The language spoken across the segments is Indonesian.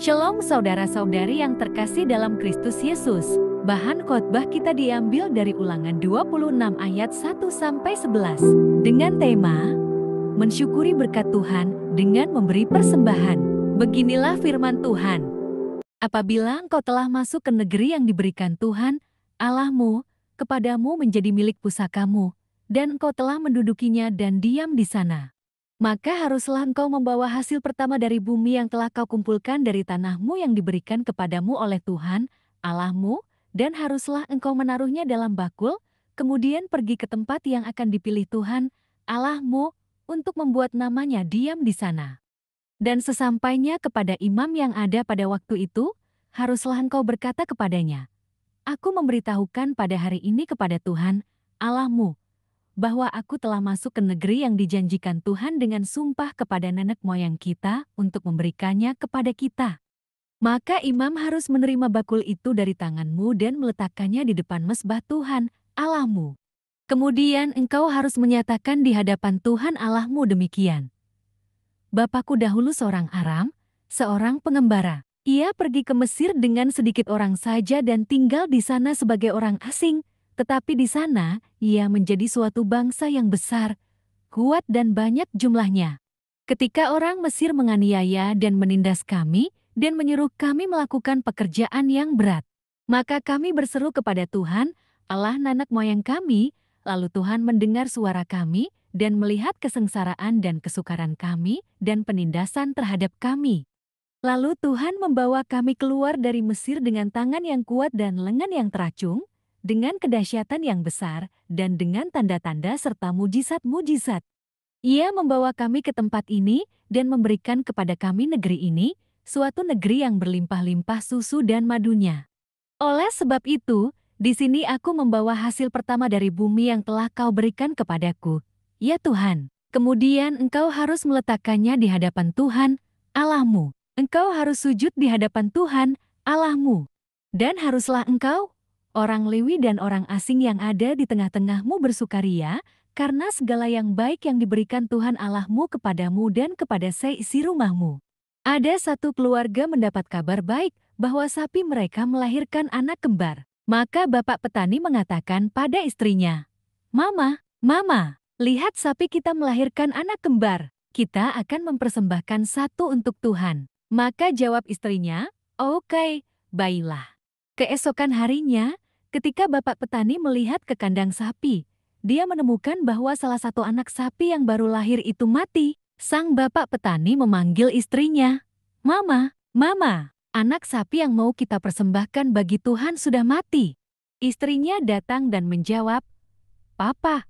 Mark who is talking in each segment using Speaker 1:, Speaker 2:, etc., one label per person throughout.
Speaker 1: Shalom saudara-saudari yang terkasih dalam Kristus Yesus. Bahan khotbah kita diambil dari Ulangan 26 ayat 1 sampai 11 dengan tema Mensyukuri berkat Tuhan dengan memberi persembahan. Beginilah firman Tuhan. Apabila engkau telah masuk ke negeri yang diberikan Tuhan Allahmu kepadamu menjadi milik pusakamu dan engkau telah mendudukinya dan diam di sana maka haruslah engkau membawa hasil pertama dari bumi yang telah kau kumpulkan dari tanahmu yang diberikan kepadamu oleh Tuhan, Allahmu, dan haruslah engkau menaruhnya dalam bakul, kemudian pergi ke tempat yang akan dipilih Tuhan, Allahmu, untuk membuat namanya diam di sana. Dan sesampainya kepada imam yang ada pada waktu itu, haruslah engkau berkata kepadanya, Aku memberitahukan pada hari ini kepada Tuhan, Allahmu, bahwa aku telah masuk ke negeri yang dijanjikan Tuhan dengan sumpah kepada nenek moyang kita untuk memberikannya kepada kita. Maka imam harus menerima bakul itu dari tanganmu dan meletakkannya di depan mesbah Tuhan, Allahmu. Kemudian engkau harus menyatakan di hadapan Tuhan Allahmu demikian. Bapakku dahulu seorang Aram, seorang pengembara. Ia pergi ke Mesir dengan sedikit orang saja dan tinggal di sana sebagai orang asing, tetapi di sana, ia menjadi suatu bangsa yang besar, kuat dan banyak jumlahnya. Ketika orang Mesir menganiaya dan menindas kami, dan menyuruh kami melakukan pekerjaan yang berat, maka kami berseru kepada Tuhan, Allah nanak moyang kami, lalu Tuhan mendengar suara kami, dan melihat kesengsaraan dan kesukaran kami, dan penindasan terhadap kami. Lalu Tuhan membawa kami keluar dari Mesir dengan tangan yang kuat dan lengan yang teracung, dengan kedahsyatan yang besar dan dengan tanda-tanda serta mujizat-mujizat. Ia membawa kami ke tempat ini dan memberikan kepada kami negeri ini, suatu negeri yang berlimpah-limpah susu dan madunya. Oleh sebab itu, di sini aku membawa hasil pertama dari bumi yang telah kau berikan kepadaku, ya Tuhan. Kemudian engkau harus meletakkannya di hadapan Tuhan, Allahmu. Engkau harus sujud di hadapan Tuhan, Allahmu. Dan haruslah engkau, Orang Lewi dan orang asing yang ada di tengah-tengahmu bersukaria, karena segala yang baik yang diberikan Tuhan Allahmu kepadamu dan kepada seisi rumahmu. Ada satu keluarga mendapat kabar baik bahwa sapi mereka melahirkan anak kembar. Maka bapak petani mengatakan pada istrinya, Mama, Mama, lihat sapi kita melahirkan anak kembar. Kita akan mempersembahkan satu untuk Tuhan. Maka jawab istrinya, Oke, okay, baiklah. Keesokan harinya, ketika bapak petani melihat ke kandang sapi, dia menemukan bahwa salah satu anak sapi yang baru lahir itu mati. Sang bapak petani memanggil istrinya, Mama, Mama, anak sapi yang mau kita persembahkan bagi Tuhan sudah mati. Istrinya datang dan menjawab, Papa,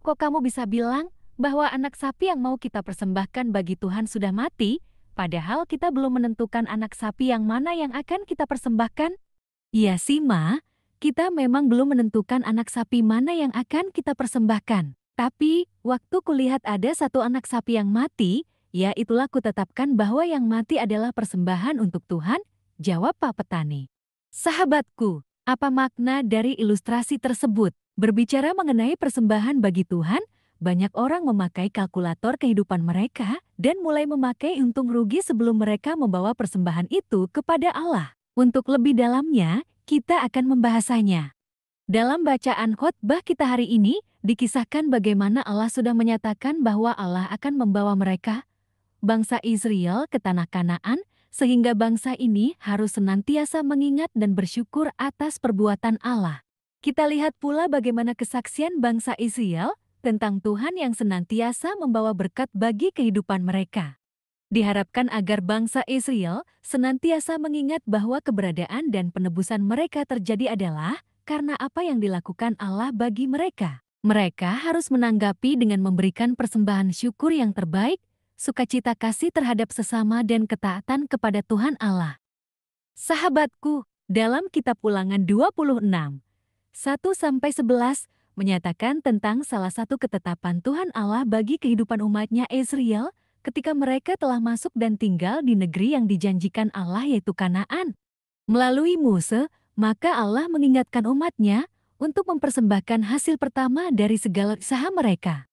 Speaker 1: kok kamu bisa bilang bahwa anak sapi yang mau kita persembahkan bagi Tuhan sudah mati, padahal kita belum menentukan anak sapi yang mana yang akan kita persembahkan? Iya sih Ma, kita memang belum menentukan anak sapi mana yang akan kita persembahkan. Tapi, waktu kulihat ada satu anak sapi yang mati, ya itulah kutetapkan bahwa yang mati adalah persembahan untuk Tuhan, jawab Pak Petani. Sahabatku, apa makna dari ilustrasi tersebut? Berbicara mengenai persembahan bagi Tuhan, banyak orang memakai kalkulator kehidupan mereka dan mulai memakai untung rugi sebelum mereka membawa persembahan itu kepada Allah. Untuk lebih dalamnya, kita akan membahasnya. Dalam bacaan khotbah kita hari ini, dikisahkan bagaimana Allah sudah menyatakan bahwa Allah akan membawa mereka, bangsa Israel, ke tanah Kanaan, sehingga bangsa ini harus senantiasa mengingat dan bersyukur atas perbuatan Allah. Kita lihat pula bagaimana kesaksian bangsa Israel tentang Tuhan yang senantiasa membawa berkat bagi kehidupan mereka. Diharapkan agar bangsa Israel senantiasa mengingat bahwa keberadaan dan penebusan mereka terjadi adalah karena apa yang dilakukan Allah bagi mereka. Mereka harus menanggapi dengan memberikan persembahan syukur yang terbaik, sukacita kasih terhadap sesama dan ketaatan kepada Tuhan Allah. Sahabatku, dalam kitab ulangan 26, 1-11 menyatakan tentang salah satu ketetapan Tuhan Allah bagi kehidupan umatnya Israel, ketika mereka telah masuk dan tinggal di negeri yang dijanjikan Allah yaitu Kanaan. Melalui Musa, maka Allah mengingatkan umatnya untuk mempersembahkan hasil pertama dari segala usaha mereka.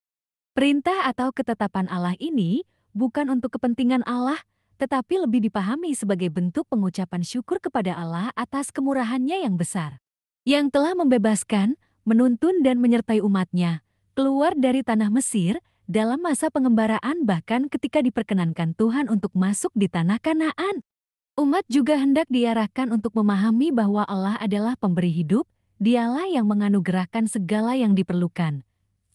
Speaker 1: Perintah atau ketetapan Allah ini bukan untuk kepentingan Allah, tetapi lebih dipahami sebagai bentuk pengucapan syukur kepada Allah atas kemurahannya yang besar. Yang telah membebaskan, menuntun dan menyertai umatnya, keluar dari tanah Mesir, dalam masa pengembaraan bahkan ketika diperkenankan Tuhan untuk masuk di tanah Kanaan. Umat juga hendak diarahkan untuk memahami bahwa Allah adalah pemberi hidup, dialah yang menganugerahkan segala yang diperlukan.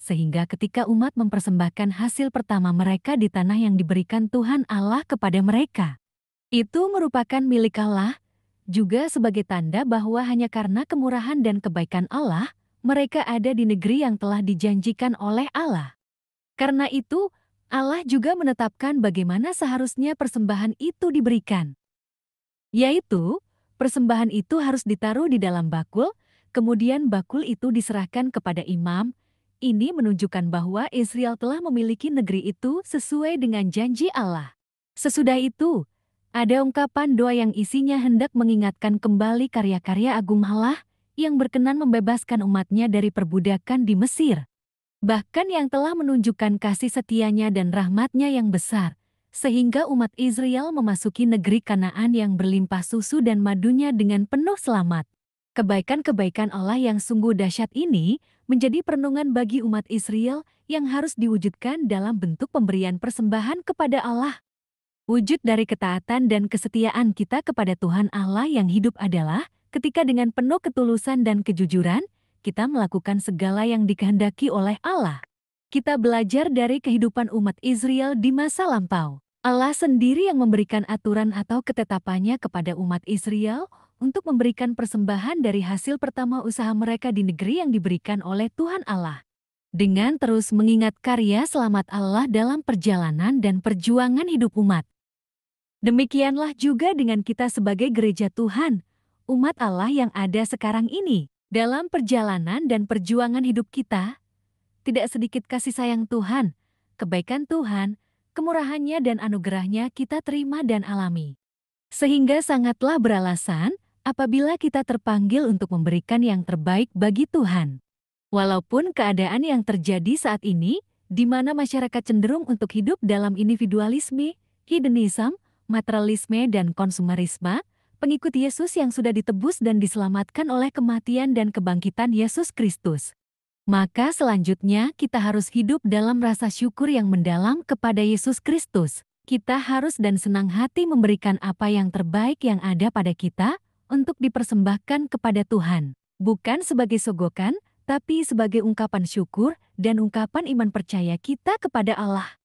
Speaker 1: Sehingga ketika umat mempersembahkan hasil pertama mereka di tanah yang diberikan Tuhan Allah kepada mereka. Itu merupakan milik Allah, juga sebagai tanda bahwa hanya karena kemurahan dan kebaikan Allah, mereka ada di negeri yang telah dijanjikan oleh Allah. Karena itu, Allah juga menetapkan bagaimana seharusnya persembahan itu diberikan. Yaitu, persembahan itu harus ditaruh di dalam bakul, kemudian bakul itu diserahkan kepada imam. Ini menunjukkan bahwa Israel telah memiliki negeri itu sesuai dengan janji Allah. Sesudah itu, ada ungkapan doa yang isinya hendak mengingatkan kembali karya-karya agung Allah yang berkenan membebaskan umatnya dari perbudakan di Mesir bahkan yang telah menunjukkan kasih setianya dan rahmatnya yang besar, sehingga umat Israel memasuki negeri Kanaan yang berlimpah susu dan madunya dengan penuh selamat. Kebaikan-kebaikan Allah yang sungguh dahsyat ini menjadi perenungan bagi umat Israel yang harus diwujudkan dalam bentuk pemberian persembahan kepada Allah. Wujud dari ketaatan dan kesetiaan kita kepada Tuhan Allah yang hidup adalah ketika dengan penuh ketulusan dan kejujuran, kita melakukan segala yang dikehendaki oleh Allah. Kita belajar dari kehidupan umat Israel di masa lampau. Allah sendiri yang memberikan aturan atau ketetapannya kepada umat Israel untuk memberikan persembahan dari hasil pertama usaha mereka di negeri yang diberikan oleh Tuhan Allah. Dengan terus mengingat karya selamat Allah dalam perjalanan dan perjuangan hidup umat. Demikianlah juga dengan kita sebagai gereja Tuhan, umat Allah yang ada sekarang ini. Dalam perjalanan dan perjuangan hidup kita, tidak sedikit kasih sayang Tuhan, kebaikan Tuhan, kemurahannya dan anugerahnya kita terima dan alami. Sehingga sangatlah beralasan apabila kita terpanggil untuk memberikan yang terbaik bagi Tuhan. Walaupun keadaan yang terjadi saat ini, di mana masyarakat cenderung untuk hidup dalam individualisme, hedonisme, materialisme, dan konsumerisme, pengikut Yesus yang sudah ditebus dan diselamatkan oleh kematian dan kebangkitan Yesus Kristus. Maka selanjutnya kita harus hidup dalam rasa syukur yang mendalam kepada Yesus Kristus. Kita harus dan senang hati memberikan apa yang terbaik yang ada pada kita untuk dipersembahkan kepada Tuhan. Bukan sebagai sogokan, tapi sebagai ungkapan syukur dan ungkapan iman percaya kita kepada Allah.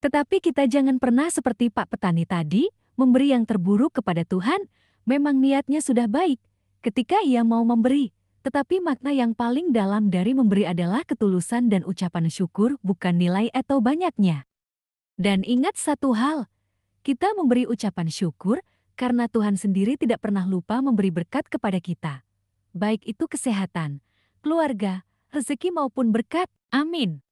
Speaker 1: Tetapi kita jangan pernah seperti Pak Petani tadi, memberi yang terburuk kepada Tuhan, memang niatnya sudah baik ketika ia mau memberi. Tetapi makna yang paling dalam dari memberi adalah ketulusan dan ucapan syukur, bukan nilai atau banyaknya. Dan ingat satu hal, kita memberi ucapan syukur karena Tuhan sendiri tidak pernah lupa memberi berkat kepada kita. Baik itu kesehatan, keluarga, rezeki maupun berkat. Amin.